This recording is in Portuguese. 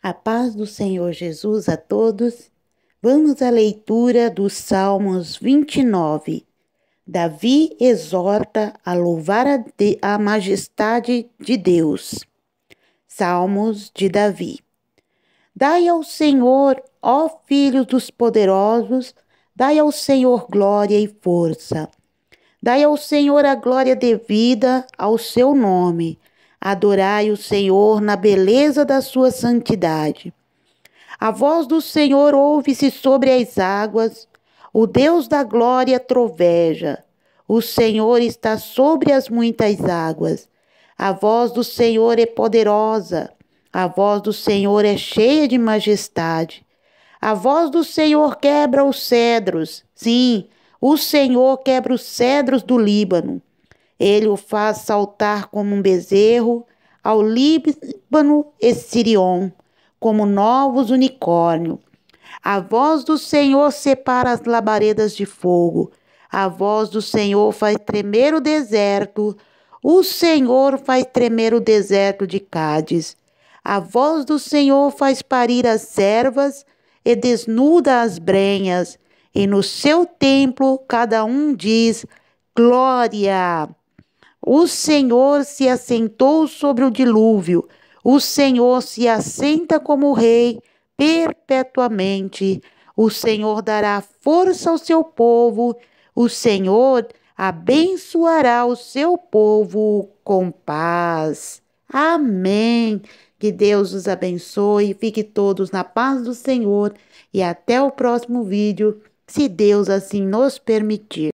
A paz do Senhor Jesus a todos. Vamos à leitura dos Salmos 29. Davi exorta a louvar a, de, a majestade de Deus. Salmos de Davi. Dai ao Senhor, ó filhos dos poderosos, dai ao Senhor glória e força. Dai ao Senhor a glória devida ao seu nome Adorai o Senhor na beleza da sua santidade. A voz do Senhor ouve-se sobre as águas, o Deus da glória troveja. O Senhor está sobre as muitas águas. A voz do Senhor é poderosa, a voz do Senhor é cheia de majestade. A voz do Senhor quebra os cedros. Sim, o Senhor quebra os cedros do Líbano. Ele o faz saltar como um bezerro ao Líbano e Sirion, como novos unicórnio. A voz do Senhor separa as labaredas de fogo. A voz do Senhor faz tremer o deserto. O Senhor faz tremer o deserto de Cádiz. A voz do Senhor faz parir as servas e desnuda as brenhas. E no seu templo cada um diz: Glória! O Senhor se assentou sobre o dilúvio, o Senhor se assenta como rei perpetuamente. O Senhor dará força ao seu povo, o Senhor abençoará o seu povo com paz. Amém. Que Deus os abençoe, fique todos na paz do Senhor e até o próximo vídeo, se Deus assim nos permitir.